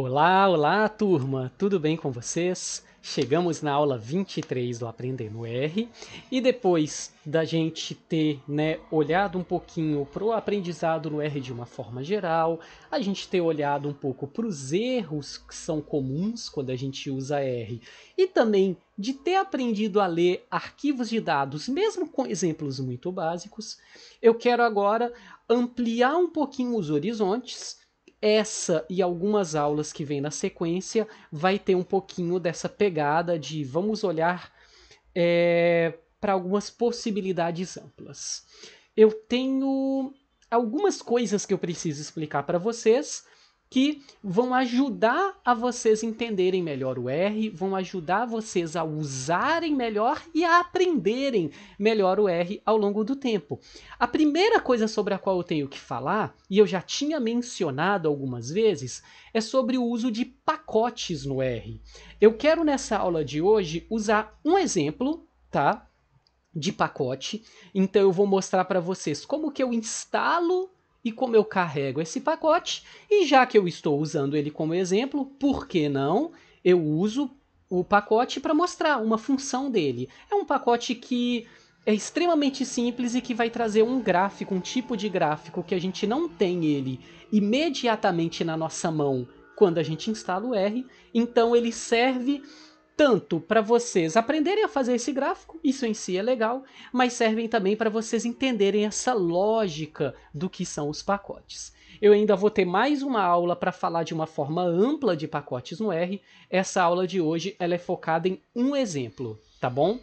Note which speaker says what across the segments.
Speaker 1: Olá, olá turma, tudo bem com vocês? Chegamos na aula 23 do Aprender no R e depois da gente ter né, olhado um pouquinho para o aprendizado no R de uma forma geral, a gente ter olhado um pouco para os erros que são comuns quando a gente usa R e também de ter aprendido a ler arquivos de dados, mesmo com exemplos muito básicos, eu quero agora ampliar um pouquinho os horizontes essa e algumas aulas que vem na sequência vai ter um pouquinho dessa pegada de vamos olhar é, para algumas possibilidades amplas. Eu tenho algumas coisas que eu preciso explicar para vocês que vão ajudar a vocês entenderem melhor o R, vão ajudar vocês a usarem melhor e a aprenderem melhor o R ao longo do tempo. A primeira coisa sobre a qual eu tenho que falar, e eu já tinha mencionado algumas vezes, é sobre o uso de pacotes no R. Eu quero nessa aula de hoje usar um exemplo, tá? De pacote. Então eu vou mostrar para vocês como que eu instalo e como eu carrego esse pacote, e já que eu estou usando ele como exemplo, por que não eu uso o pacote para mostrar uma função dele? É um pacote que é extremamente simples e que vai trazer um gráfico, um tipo de gráfico que a gente não tem ele imediatamente na nossa mão quando a gente instala o R, então ele serve tanto para vocês aprenderem a fazer esse gráfico, isso em si é legal, mas servem também para vocês entenderem essa lógica do que são os pacotes. Eu ainda vou ter mais uma aula para falar de uma forma ampla de pacotes no R. Essa aula de hoje ela é focada em um exemplo, tá bom?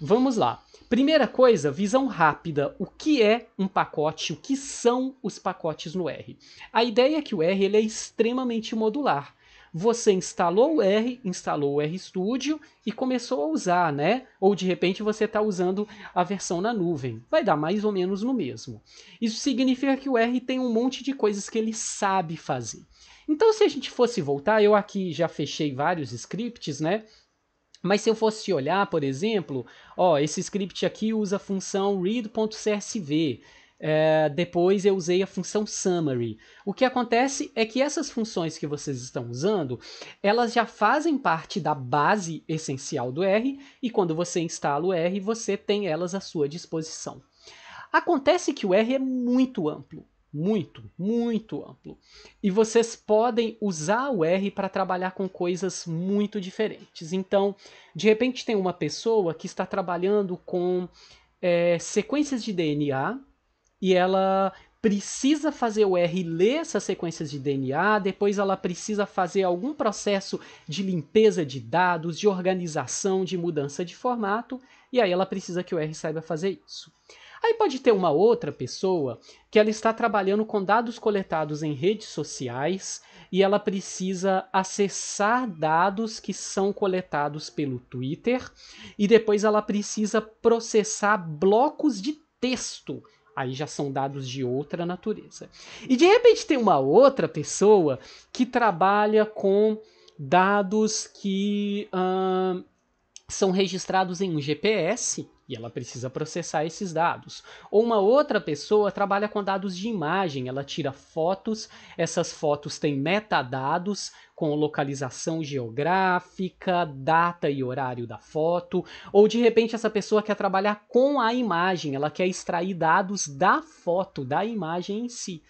Speaker 1: Vamos lá. Primeira coisa, visão rápida. O que é um pacote? O que são os pacotes no R? A ideia é que o R ele é extremamente modular você instalou o R, instalou o RStudio e começou a usar, né? Ou de repente você está usando a versão na nuvem. Vai dar mais ou menos no mesmo. Isso significa que o R tem um monte de coisas que ele sabe fazer. Então, se a gente fosse voltar, eu aqui já fechei vários scripts, né? Mas se eu fosse olhar, por exemplo, ó, esse script aqui usa a função read.csv. É, depois eu usei a função summary. O que acontece é que essas funções que vocês estão usando, elas já fazem parte da base essencial do R, e quando você instala o R, você tem elas à sua disposição. Acontece que o R é muito amplo, muito, muito amplo. E vocês podem usar o R para trabalhar com coisas muito diferentes. Então, de repente tem uma pessoa que está trabalhando com é, sequências de DNA e ela precisa fazer o R ler essas sequências de DNA, depois ela precisa fazer algum processo de limpeza de dados, de organização, de mudança de formato, e aí ela precisa que o R saiba fazer isso. Aí pode ter uma outra pessoa que ela está trabalhando com dados coletados em redes sociais e ela precisa acessar dados que são coletados pelo Twitter e depois ela precisa processar blocos de texto Aí já são dados de outra natureza. E de repente tem uma outra pessoa que trabalha com dados que uh, são registrados em um GPS e ela precisa processar esses dados. Ou uma outra pessoa trabalha com dados de imagem, ela tira fotos, essas fotos têm metadados com localização geográfica, data e horário da foto, ou de repente essa pessoa quer trabalhar com a imagem, ela quer extrair dados da foto, da imagem em si.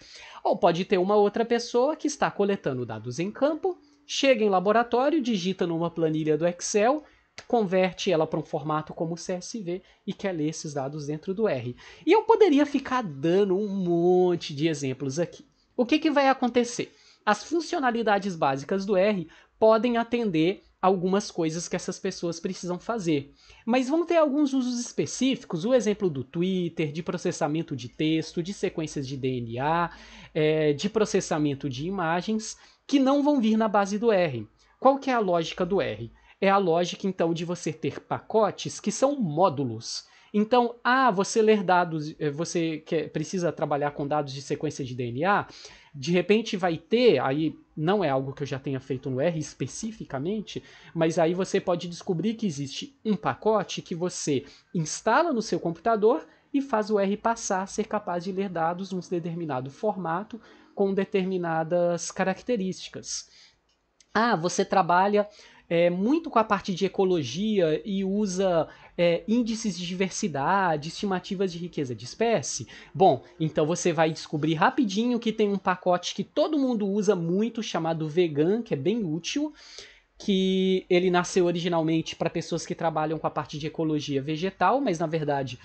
Speaker 1: Ou pode ter uma outra pessoa que está coletando dados em campo, chega em laboratório, digita numa planilha do Excel converte ela para um formato como CSV e quer ler esses dados dentro do R. E eu poderia ficar dando um monte de exemplos aqui. O que, que vai acontecer? As funcionalidades básicas do R podem atender algumas coisas que essas pessoas precisam fazer. Mas vão ter alguns usos específicos, o exemplo do Twitter, de processamento de texto, de sequências de DNA, é, eh, de processamento de imagens, que não vão vir na base do R. Qual que é a lógica do R? é a lógica então de você ter pacotes que são módulos. Então, ah, você ler dados, eh, você quer, precisa trabalhar com dados de sequência de DNA, de repente vai ter, aí não é algo que eu já tenha feito no R especificamente, mas aí você pode descobrir que existe um pacote que você instala no seu computador e faz o R passar a ser capaz de ler dados num determinado formato com determinadas características. Ah, você trabalha é, muito com a parte de ecologia e usa é, índices de diversidade, estimativas de riqueza de espécie? Bom, então você vai descobrir rapidinho que tem um pacote que todo mundo usa muito, chamado vegan, que é bem útil, que ele nasceu originalmente para pessoas que trabalham com a parte de ecologia vegetal, mas na verdade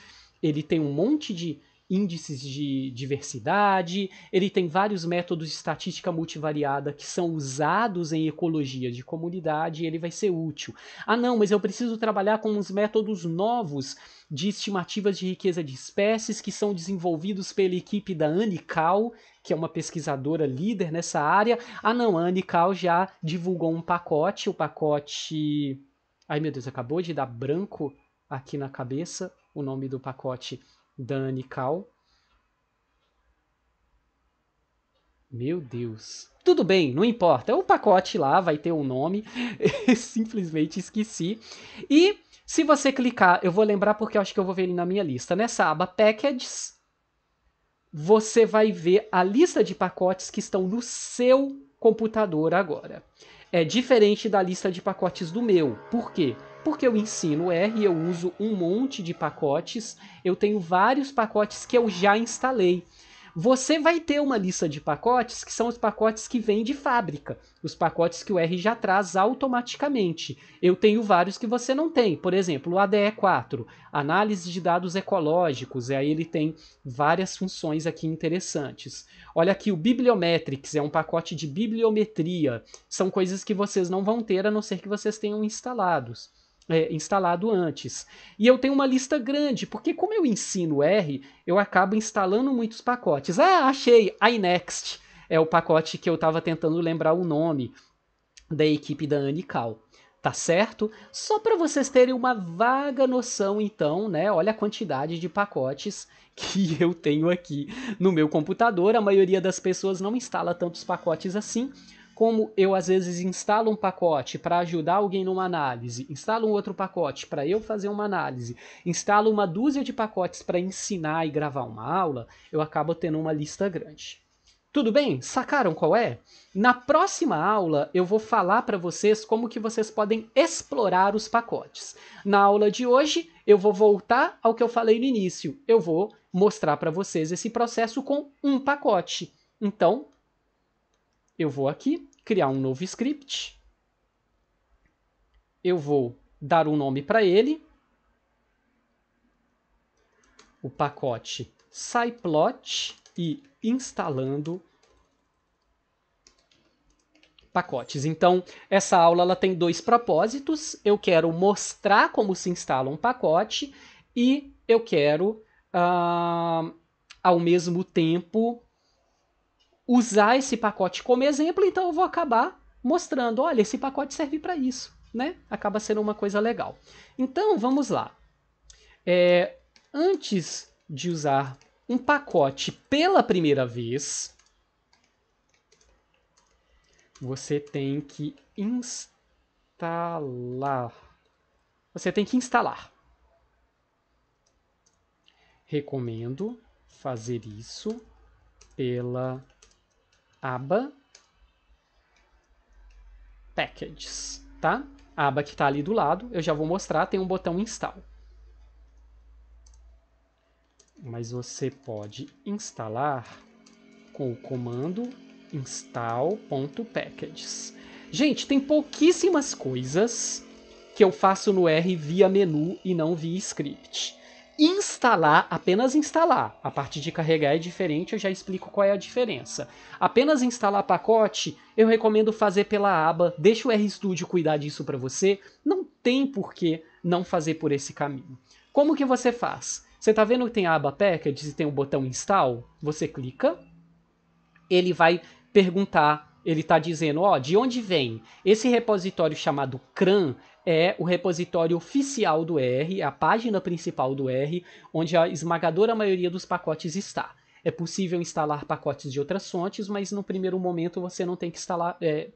Speaker 1: ele tem um monte de índices de diversidade, ele tem vários métodos de estatística multivariada que são usados em ecologia de comunidade e ele vai ser útil. Ah, não, mas eu preciso trabalhar com uns métodos novos de estimativas de riqueza de espécies que são desenvolvidos pela equipe da Anical, que é uma pesquisadora líder nessa área. Ah, não, a Anical já divulgou um pacote, o pacote. Ai meu Deus, acabou de dar branco aqui na cabeça o nome do pacote Dani Cal. Meu Deus. Tudo bem, não importa. É um pacote lá, vai ter um nome. Simplesmente esqueci. E se você clicar, eu vou lembrar porque eu acho que eu vou ver ele na minha lista. Nessa aba Packages, você vai ver a lista de pacotes que estão no seu computador agora é diferente da lista de pacotes do meu. Por quê? Porque eu ensino R, eu uso um monte de pacotes, eu tenho vários pacotes que eu já instalei. Você vai ter uma lista de pacotes que são os pacotes que vêm de fábrica, os pacotes que o R já traz automaticamente. Eu tenho vários que você não tem. Por exemplo, o ADE4, análise de dados ecológicos, e aí ele tem várias funções aqui interessantes. Olha aqui o Bibliometrics, é um pacote de bibliometria. São coisas que vocês não vão ter a não ser que vocês tenham instalados é, instalado antes. E eu tenho uma lista grande, porque como eu ensino R, eu acabo instalando muitos pacotes. Ah, achei! iNext é o pacote que eu estava tentando lembrar o nome da equipe da Anical tá certo? Só para vocês terem uma vaga noção, então, né? Olha a quantidade de pacotes que eu tenho aqui no meu computador. A maioria das pessoas não instala tantos pacotes assim, como eu às vezes instalo um pacote para ajudar alguém numa análise, instalo um outro pacote para eu fazer uma análise, instalo uma dúzia de pacotes para ensinar e gravar uma aula, eu acabo tendo uma lista grande. Tudo bem? Sacaram qual é? Na próxima aula eu vou falar para vocês como que vocês podem explorar os pacotes. Na aula de hoje eu vou voltar ao que eu falei no início. Eu vou mostrar para vocês esse processo com um pacote. Então, eu vou aqui criar um novo script. Eu vou dar um nome para ele. O pacote scikit e instalando pacotes. Então, essa aula ela tem dois propósitos. Eu quero mostrar como se instala um pacote e eu quero, ah, ao mesmo tempo, usar esse pacote como exemplo, então eu vou acabar mostrando, olha, esse pacote serve para isso, né? Acaba sendo uma coisa legal. Então, vamos lá. É, antes de usar um pacote pela primeira vez, você tem que instalar. Você tem que instalar. Recomendo fazer isso pela primeira aba packages, tá? A aba que está ali do lado, eu já vou mostrar, tem um botão install. Mas você pode instalar com o comando install.packages. Gente, tem pouquíssimas coisas que eu faço no R via menu e não via script instalar, apenas instalar. A parte de carregar é diferente, eu já explico qual é a diferença. Apenas instalar pacote, eu recomendo fazer pela aba, deixa o RStudio cuidar disso para você. Não tem por que não fazer por esse caminho. Como que você faz? Você está vendo que tem a aba Packages e tem o botão Install? Você clica, ele vai perguntar ele está dizendo, ó, de onde vem? Esse repositório chamado CRAN é o repositório oficial do R, é a página principal do R, onde a esmagadora maioria dos pacotes está. É possível instalar pacotes de outras fontes, mas no primeiro momento você não tem que instalar, é,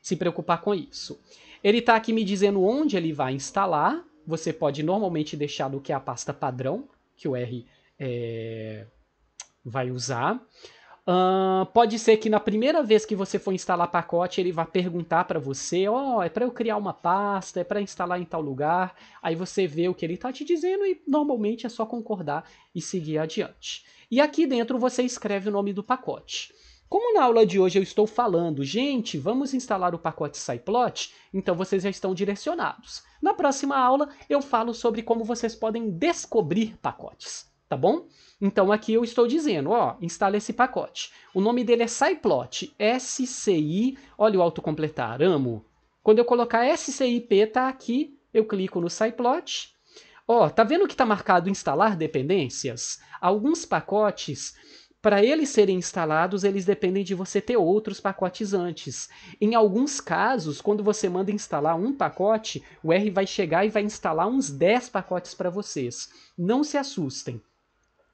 Speaker 1: se preocupar com isso. Ele está aqui me dizendo onde ele vai instalar. Você pode normalmente deixar do que é a pasta padrão que o R é, vai usar. Uh, pode ser que na primeira vez que você for instalar pacote, ele vá perguntar para você: Ó, oh, é para eu criar uma pasta, é para instalar em tal lugar. Aí você vê o que ele está te dizendo e normalmente é só concordar e seguir adiante. E aqui dentro você escreve o nome do pacote. Como na aula de hoje eu estou falando, gente, vamos instalar o pacote Sciplot. então vocês já estão direcionados. Na próxima aula eu falo sobre como vocês podem descobrir pacotes, tá bom? Então aqui eu estou dizendo, ó, instala esse pacote. O nome dele é C SCI, olha o autocompletar, amo. Quando eu colocar SCIP tá aqui, eu clico no Cyplot. Ó, tá vendo que tá marcado instalar dependências? Alguns pacotes para eles serem instalados, eles dependem de você ter outros pacotes antes. Em alguns casos, quando você manda instalar um pacote, o R vai chegar e vai instalar uns 10 pacotes para vocês. Não se assustem.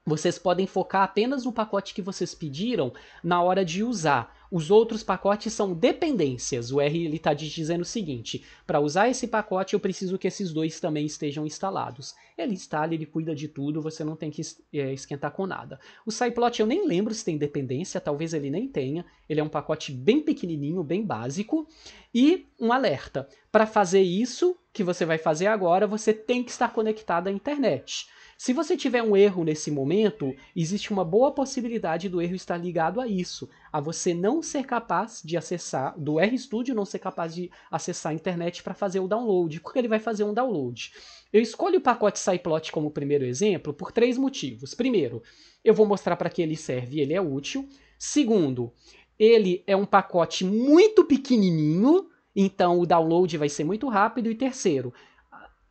Speaker 1: Vocês podem focar apenas no pacote que vocês pediram na hora de usar. Os outros pacotes são dependências. O R está dizendo o seguinte: para usar esse pacote, eu preciso que esses dois também estejam instalados. Ele instala, ele cuida de tudo, você não tem que eh, esquentar com nada. O Cyplot, eu nem lembro se tem dependência, talvez ele nem tenha. Ele é um pacote bem pequenininho, bem básico. E um alerta: para fazer isso que você vai fazer agora, você tem que estar conectado à internet. Se você tiver um erro nesse momento, existe uma boa possibilidade do erro estar ligado a isso, a você não ser capaz de acessar, do RStudio não ser capaz de acessar a internet para fazer o download, porque ele vai fazer um download. Eu escolho o pacote SciPlot como primeiro exemplo por três motivos. Primeiro, eu vou mostrar para que ele serve e ele é útil. Segundo, ele é um pacote muito pequenininho, então o download vai ser muito rápido. E terceiro,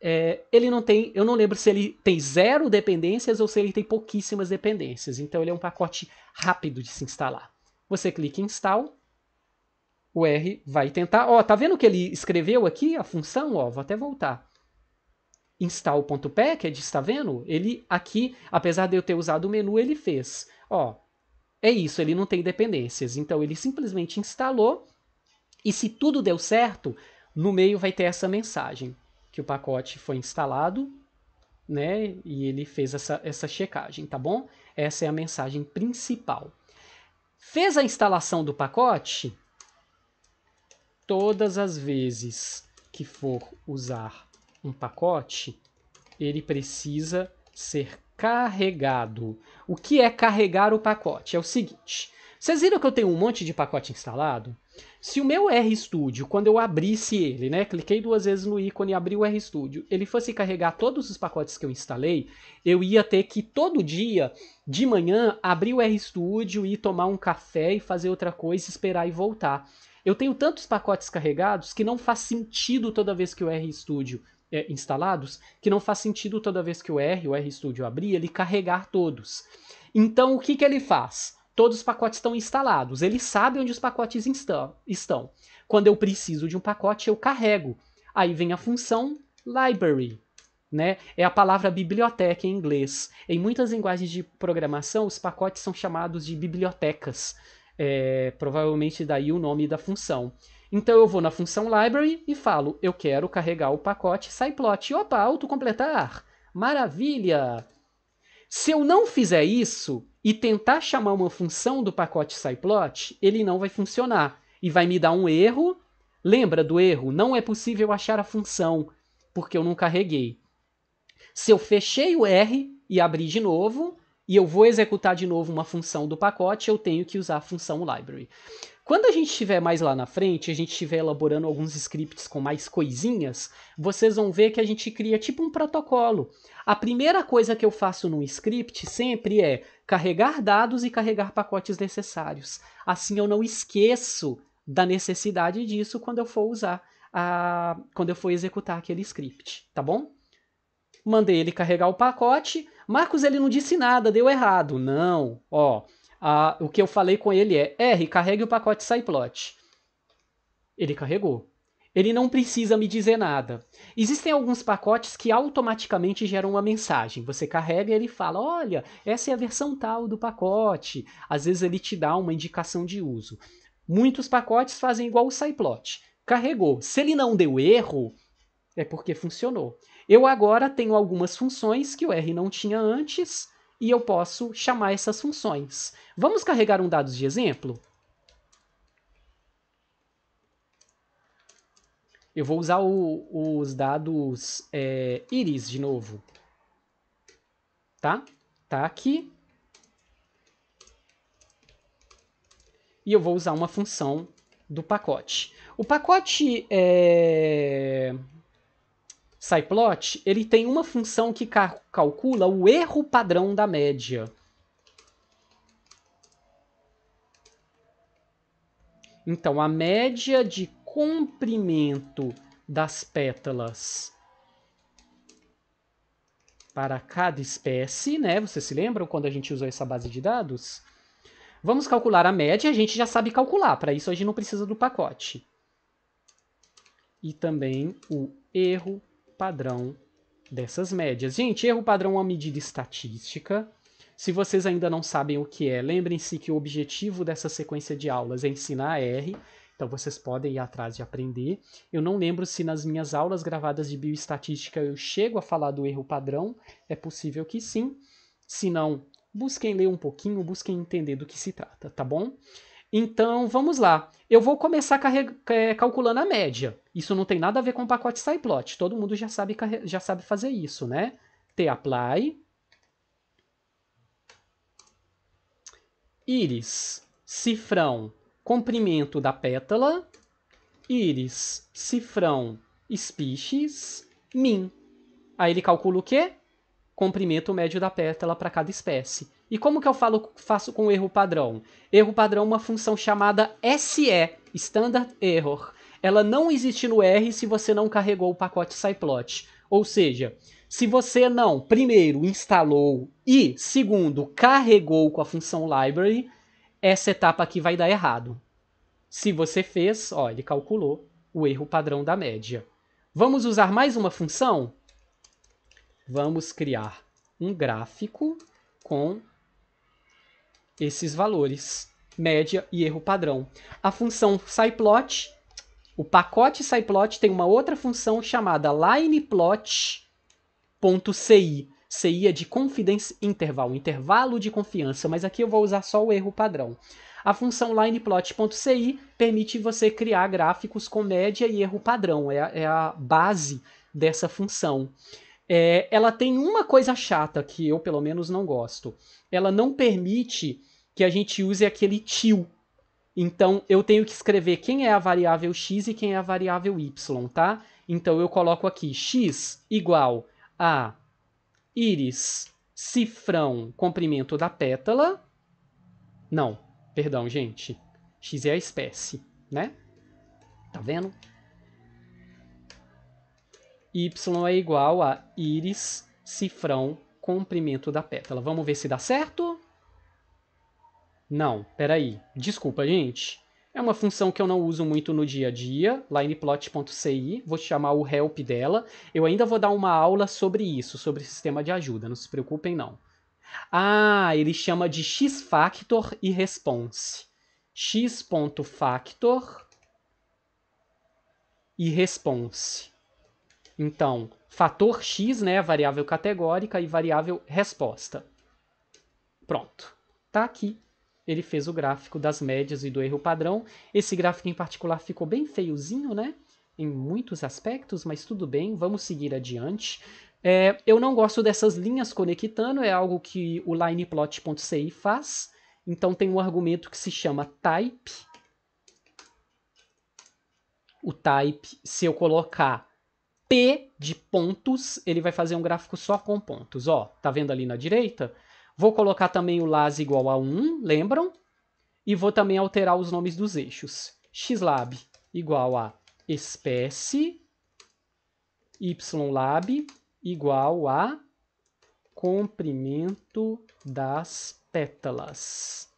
Speaker 1: é, ele não tem, eu não lembro se ele tem zero dependências ou se ele tem pouquíssimas dependências. Então ele é um pacote rápido de se instalar. Você clica em install, o R vai tentar. Ó, tá vendo que ele escreveu aqui a função? Ó, vou até voltar. É de tá vendo? Ele aqui, apesar de eu ter usado o menu, ele fez. Ó, é isso, ele não tem dependências. Então ele simplesmente instalou e se tudo deu certo, no meio vai ter essa mensagem que o pacote foi instalado, né? E ele fez essa, essa checagem, tá bom? Essa é a mensagem principal. Fez a instalação do pacote? Todas as vezes que for usar um pacote, ele precisa ser carregado. O que é carregar o pacote? É o seguinte: vocês viram que eu tenho um monte de pacote instalado? Se o meu RStudio, quando eu abrisse ele, né, cliquei duas vezes no ícone e abri o RStudio, ele fosse carregar todos os pacotes que eu instalei, eu ia ter que todo dia, de manhã, abrir o RStudio e tomar um café e fazer outra coisa, esperar e voltar. Eu tenho tantos pacotes carregados que não faz sentido toda vez que o RStudio é, instalados, que não faz sentido toda vez que o R, o RStudio abrir, ele carregar todos. Então o que, que ele faz? todos os pacotes estão instalados. Ele sabe onde os pacotes estão. Quando eu preciso de um pacote, eu carrego. Aí vem a função library, né? É a palavra biblioteca em inglês. Em muitas linguagens de programação, os pacotes são chamados de bibliotecas. É, provavelmente daí o nome da função. Então eu vou na função library e falo, eu quero carregar o pacote scikit. Opa, autocompletar! Maravilha! Se eu não fizer isso, e tentar chamar uma função do pacote scikit, ele não vai funcionar e vai me dar um erro. Lembra do erro? Não é possível achar a função porque eu não carreguei. Se eu fechei o R e abrir de novo, e eu vou executar de novo uma função do pacote, eu tenho que usar a função library. Quando a gente estiver mais lá na frente, a gente estiver elaborando alguns scripts com mais coisinhas, vocês vão ver que a gente cria tipo um protocolo. A primeira coisa que eu faço num script sempre é carregar dados e carregar pacotes necessários. Assim eu não esqueço da necessidade disso quando eu for usar a quando eu for executar aquele script, tá bom? Mandei ele carregar o pacote. Marcos, ele não disse nada, deu errado. Não, ó. A, o que eu falei com ele é R, carregue o pacote Cyplot. Ele carregou ele não precisa me dizer nada. Existem alguns pacotes que automaticamente geram uma mensagem. Você carrega e ele fala: olha, essa é a versão tal do pacote. Às vezes ele te dá uma indicação de uso. Muitos pacotes fazem igual o Cyplot. Carregou. Se ele não deu erro, é porque funcionou. Eu agora tenho algumas funções que o R não tinha antes e eu posso chamar essas funções. Vamos carregar um dado de exemplo? Eu vou usar o, os dados é, iris de novo. Tá? Tá aqui. E eu vou usar uma função do pacote. O pacote é... ele tem uma função que ca calcula o erro padrão da média. Então, a média de comprimento das pétalas para cada espécie, né? Vocês se lembram quando a gente usou essa base de dados? Vamos calcular a média, a gente já sabe calcular, para isso a gente não precisa do pacote. E também o erro padrão dessas médias. Gente, erro padrão é uma medida estatística. Se vocês ainda não sabem o que é, lembrem-se que o objetivo dessa sequência de aulas é ensinar R então vocês podem ir atrás de aprender. Eu não lembro se nas minhas aulas gravadas de bioestatística eu chego a falar do erro padrão. É possível que sim. Se não, busquem ler um pouquinho, busquem entender do que se trata, tá bom? Então vamos lá. Eu vou começar é, calculando a média. Isso não tem nada a ver com o pacote scikit-plot. Todo mundo já sabe, já sabe fazer isso, né? T apply. Iris, cifrão, comprimento da pétala, íris, cifrão, espiches, min. Aí ele calcula o quê? Comprimento médio da pétala para cada espécie. E como que eu falo, faço com o erro padrão? Erro padrão é uma função chamada SE, Standard Error. Ela não existe no R se você não carregou o pacote scikit. Ou seja, se você não, primeiro, instalou e, segundo, carregou com a função library, essa etapa aqui vai dar errado. Se você fez, ó, ele calculou o erro padrão da média. Vamos usar mais uma função? Vamos criar um gráfico com esses valores, média e erro padrão. A função scikit o pacote scikit tem uma outra função chamada lineplot.ci, você de confidence interval, intervalo de confiança, mas aqui eu vou usar só o erro padrão. A função lineplot.ci permite você criar gráficos com média e erro padrão, é a, é a base dessa função. É, ela tem uma coisa chata que eu, pelo menos, não gosto. Ela não permite que a gente use aquele til. Então, eu tenho que escrever quem é a variável x e quem é a variável y, tá? Então, eu coloco aqui x igual a íris, cifrão, comprimento da pétala. Não, perdão, gente. X é a espécie, né? Tá vendo? Y é igual a íris, cifrão, comprimento da pétala. Vamos ver se dá certo? Não, peraí. Desculpa, gente. É uma função que eu não uso muito no dia a dia, lineplot.ci, vou chamar o help dela. Eu ainda vou dar uma aula sobre isso, sobre sistema de ajuda, não se preocupem não. Ah, ele chama de x.factor e response. x.factor e response. Então, fator x, né, variável categórica e variável resposta. Pronto, tá aqui ele fez o gráfico das médias e do erro padrão. Esse gráfico em particular ficou bem feiozinho, né? Em muitos aspectos, mas tudo bem, vamos seguir adiante. É, eu não gosto dessas linhas conectando, é algo que o lineplot.ci faz. Então tem um argumento que se chama type. O type, se eu colocar P de pontos, ele vai fazer um gráfico só com pontos. Ó, tá vendo ali na direita? Vou colocar também o LAS igual a 1, lembram? E vou também alterar os nomes dos eixos. XLab igual a espécie, YLab igual a comprimento das pétalas.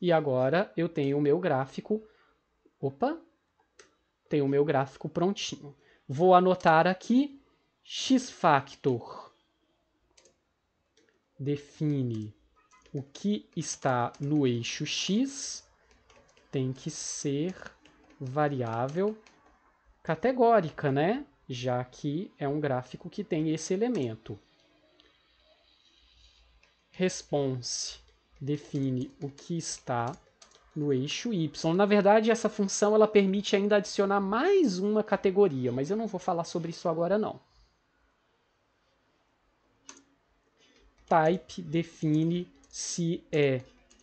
Speaker 1: E agora eu tenho o meu gráfico, opa, tenho o meu gráfico prontinho. Vou anotar aqui x-factor define o que está no eixo x tem que ser variável categórica, né? Já que é um gráfico que tem esse elemento. Response define o que está no eixo y. Na verdade, essa função ela permite ainda adicionar mais uma categoria, mas eu não vou falar sobre isso agora não. type define se é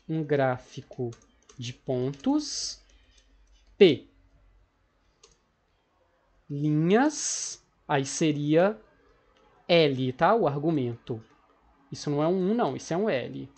Speaker 1: um gráfico de pontos, P, linhas, aí seria L, tá? O argumento. Isso não é um 1, não, isso é um L.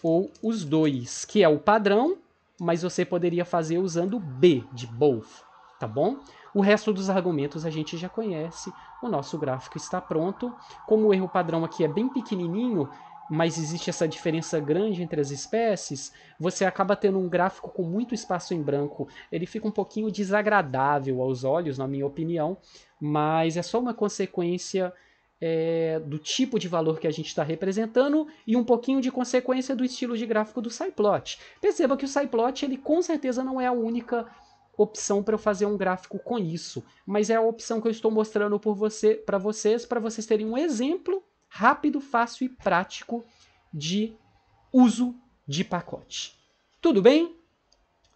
Speaker 1: Ou os dois, que é o padrão, mas você poderia fazer usando B, de both, tá bom? O resto dos argumentos a gente já conhece, o nosso gráfico está pronto. Como o erro padrão aqui é bem pequenininho, mas existe essa diferença grande entre as espécies, você acaba tendo um gráfico com muito espaço em branco. Ele fica um pouquinho desagradável aos olhos, na minha opinião, mas é só uma consequência é, do tipo de valor que a gente está representando e um pouquinho de consequência do estilo de gráfico do Cyplot. Perceba que o Cyplot ele com certeza não é a única opção para eu fazer um gráfico com isso, mas é a opção que eu estou mostrando por você, para vocês, para vocês terem um exemplo rápido, fácil e prático de uso de pacote. Tudo bem?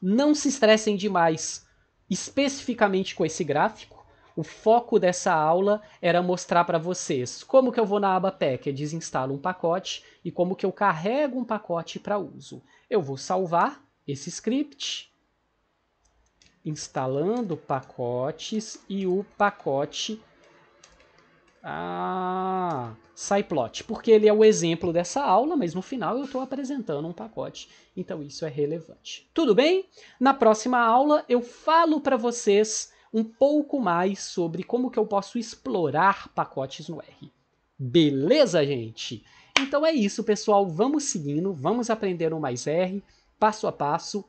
Speaker 1: Não se estressem demais, especificamente com esse gráfico. O foco dessa aula era mostrar para vocês como que eu vou na aba Packages, instalo um pacote e como que eu carrego um pacote para uso. Eu vou salvar esse script, instalando pacotes e o pacote ah, Scipyplot, porque ele é o exemplo dessa aula, mas no final eu estou apresentando um pacote, então isso é relevante. Tudo bem? Na próxima aula eu falo para vocês um pouco mais sobre como que eu posso explorar pacotes no R. Beleza, gente? Então é isso, pessoal. Vamos seguindo, vamos aprendendo mais R, passo a passo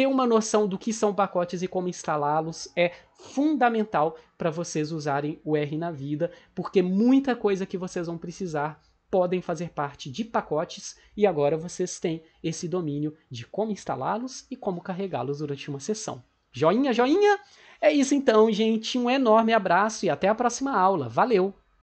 Speaker 1: ter uma noção do que são pacotes e como instalá-los é fundamental para vocês usarem o R na vida, porque muita coisa que vocês vão precisar podem fazer parte de pacotes e agora vocês têm esse domínio de como instalá-los e como carregá-los durante uma sessão. Joinha, joinha? É isso então, gente. Um enorme abraço e até a próxima aula. Valeu!